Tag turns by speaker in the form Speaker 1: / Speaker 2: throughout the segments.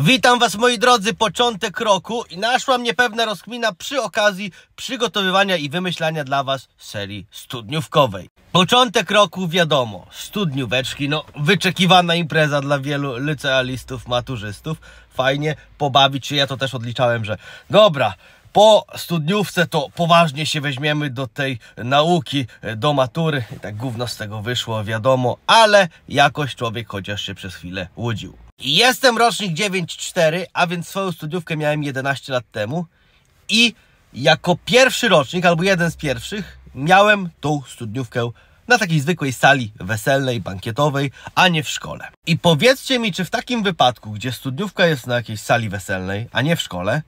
Speaker 1: Witam Was moi drodzy, początek roku i naszła mnie pewna rozkmina przy okazji przygotowywania i wymyślania dla Was serii studniówkowej. Początek roku wiadomo, studnióweczki, no wyczekiwana impreza dla wielu licealistów, maturzystów. Fajnie pobawić się, ja to też odliczałem, że dobra, po studniówce to poważnie się weźmiemy do tej nauki, do matury. I tak gówno z tego wyszło, wiadomo, ale jakoś człowiek chociaż się przez chwilę łudził. Jestem rocznik 9.4, a więc swoją studiówkę miałem 11 lat temu i jako pierwszy rocznik, albo jeden z pierwszych, miałem tą studniówkę na takiej zwykłej sali weselnej, bankietowej, a nie w szkole. I powiedzcie mi, czy w takim wypadku, gdzie studniówka jest na jakiejś sali weselnej, a nie w szkole,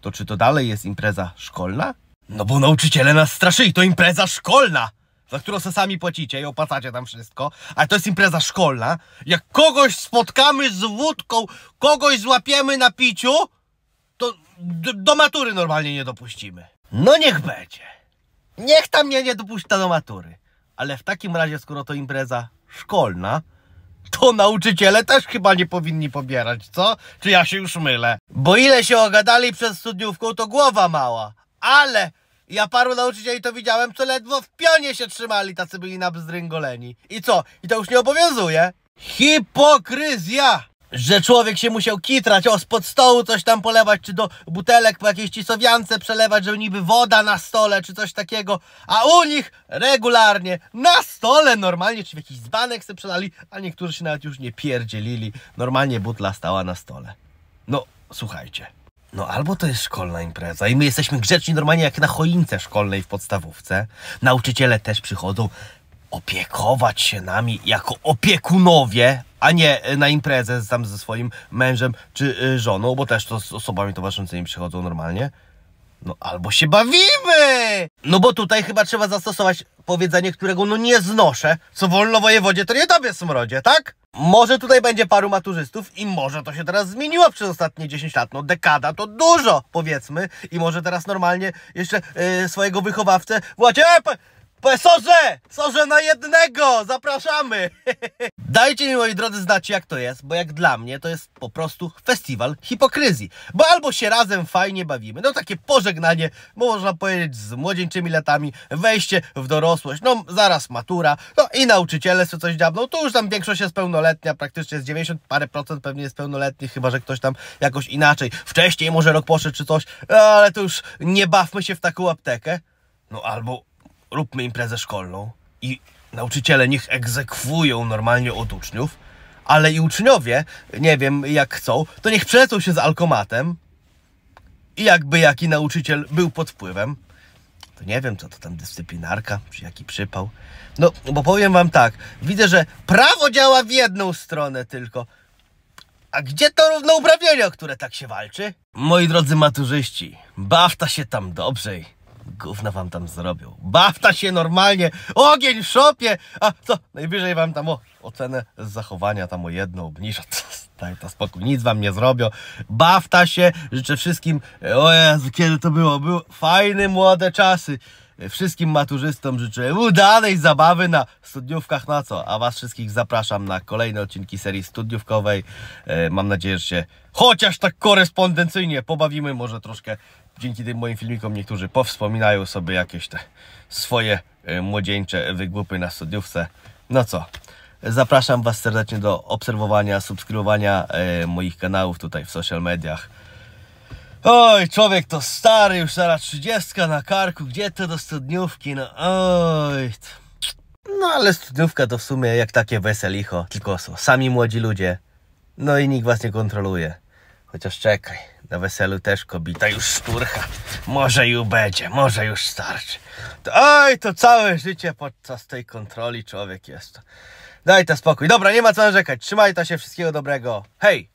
Speaker 1: to czy to dalej jest impreza szkolna? No bo nauczyciele nas straszyli, to impreza szkolna! za którą se sami płacicie i opłacacie tam wszystko, ale to jest impreza szkolna, jak kogoś spotkamy z wódką, kogoś złapiemy na piciu, to do, matury normalnie nie dopuścimy. No niech będzie. Niech tam mnie nie dopuści do matury. Ale w takim razie, skoro to impreza szkolna, to nauczyciele też chyba nie powinni pobierać, co? Czy ja się już mylę? Bo ile się ogadali przed studniówką, to głowa mała. Ale ja paru nauczycieli to widziałem, co ledwo w pionie się trzymali, tacy byli nabzdryngoleni. I co? I to już nie obowiązuje? Hipokryzja! Że człowiek się musiał kitrać, o spod stołu coś tam polewać, czy do butelek po jakiejś cisowiance przelewać, żeby niby woda na stole, czy coś takiego. A u nich regularnie na stole normalnie, czy w jakiś dzbanek se przelali, a niektórzy się nawet już nie pierdzielili. Normalnie butla stała na stole. No, słuchajcie. No albo to jest szkolna impreza i my jesteśmy grzeczni normalnie jak na choince szkolnej w podstawówce. Nauczyciele też przychodzą opiekować się nami jako opiekunowie, a nie e, na imprezę tam ze swoim mężem czy e, żoną, bo też to z osobami towarzyszącymi przychodzą normalnie. No albo się bawimy! No bo tutaj chyba trzeba zastosować powiedzenie, którego no nie znoszę. Co wolno wojewodzie, to nie tobie smrodzie, tak? Może tutaj będzie paru maturzystów i może to się teraz zmieniło przez ostatnie 10 lat. No dekada to dużo, powiedzmy. I może teraz normalnie jeszcze yy, swojego wychowawcę włacie... Sorze! Sorze na jednego! Zapraszamy! Dajcie mi, moi drodzy, znać jak to jest, bo jak dla mnie to jest po prostu festiwal hipokryzji. Bo albo się razem fajnie bawimy, no takie pożegnanie, można powiedzieć, z młodzieńczymi latami, wejście w dorosłość, no zaraz matura, no i nauczyciele sobie coś dziabną, tu już tam większość jest pełnoletnia, praktycznie jest 90 parę procent pewnie jest pełnoletnich, chyba, że ktoś tam jakoś inaczej, wcześniej może rok poszedł czy coś, ale to już nie bawmy się w taką aptekę. No albo róbmy imprezę szkolną i nauczyciele niech egzekwują normalnie od uczniów, ale i uczniowie, nie wiem jak chcą, to niech przelecą się z alkomatem i jakby jaki nauczyciel był pod wpływem, to nie wiem, co to tam dyscyplinarka, czy jaki przypał. No, bo powiem wam tak, widzę, że prawo działa w jedną stronę tylko. A gdzie to równouprawienie, o które tak się walczy? Moi drodzy maturzyści, bawta się tam dobrzej gówno wam tam zrobił. Bawta się normalnie, ogień w szopie, a co, najwyżej wam tam o, ocenę z zachowania tam o jedno obniża. Daj ta spokój, nic wam nie zrobią. Bawta się, życzę wszystkim, e, o Jezu, kiedy to było, były fajne młode czasy. Wszystkim maturzystom życzę udanej zabawy na studniówkach na co, a Was wszystkich zapraszam na kolejne odcinki serii studniówkowej. E, mam nadzieję, że się chociaż tak korespondencyjnie pobawimy, może troszkę dzięki tym moim filmikom niektórzy powspominają sobie jakieś te swoje e, młodzieńcze wygłupy na studniówce. No co, zapraszam Was serdecznie do obserwowania, subskrybowania e, moich kanałów tutaj w social mediach. Oj, człowiek to stary, już zaraz trzydziestka na karku, gdzie to do studniówki, no oj. No ale studniówka to w sumie jak takie weselicho, tylko sami młodzi ludzie. No i nikt was nie kontroluje. Chociaż czekaj, na weselu też kobieta już szturcha. Może już będzie, może już starczy. To, oj, to całe życie podczas tej kontroli człowiek jest. Daj spokój. Dobra, nie ma co narzekać. Trzymaj to się, wszystkiego dobrego. Hej!